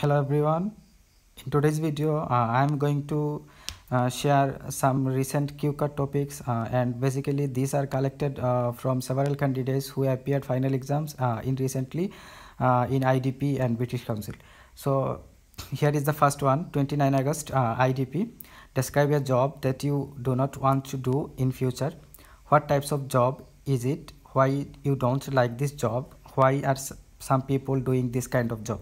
hello everyone in today's video uh, i am going to uh, share some recent qcut topics uh, and basically these are collected uh, from several candidates who appeared final exams uh, in recently uh, in idp and british council so here is the first one 29 august idp describe a job that you do not want to do in future what types of job is it why you don't like this job why are some people doing this kind of job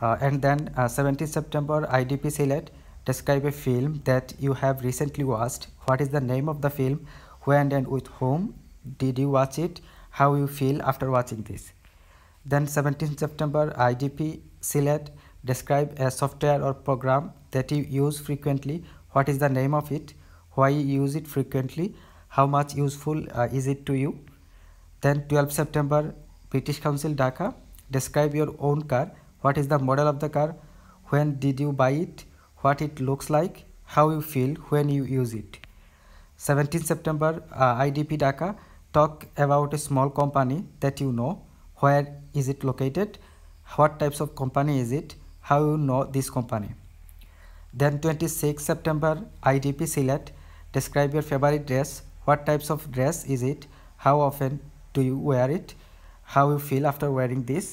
uh, and then uh, 17 September IDP Select describe a film that you have recently watched. What is the name of the film? When and with whom did you watch it? How you feel after watching this? Then 17 September IDP Select describe a software or program that you use frequently. What is the name of it? Why you use it frequently? How much useful uh, is it to you? Then 12 September British Council Dhaka describe your own car what is the model of the car when did you buy it what it looks like how you feel when you use it 17 september uh, idp dhaka talk about a small company that you know where is it located what types of company is it how you know this company then 26 september idp silat describe your favorite dress what types of dress is it how often do you wear it how you feel after wearing this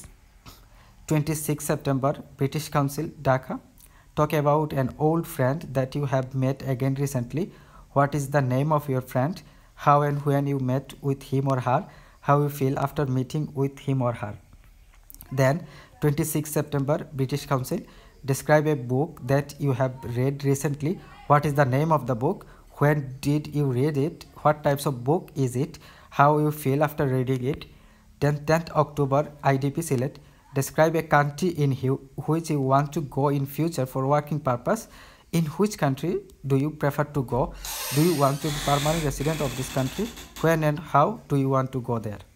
26 September, British Council, Dhaka. Talk about an old friend that you have met again recently. What is the name of your friend? How and when you met with him or her? How you feel after meeting with him or her? Then, 26 September, British Council. Describe a book that you have read recently. What is the name of the book? When did you read it? What types of book is it? How you feel after reading it? Then 10th October, IDP Select Describe a country in which you want to go in future for working purpose. In which country do you prefer to go? Do you want to be permanent resident of this country? When and how do you want to go there?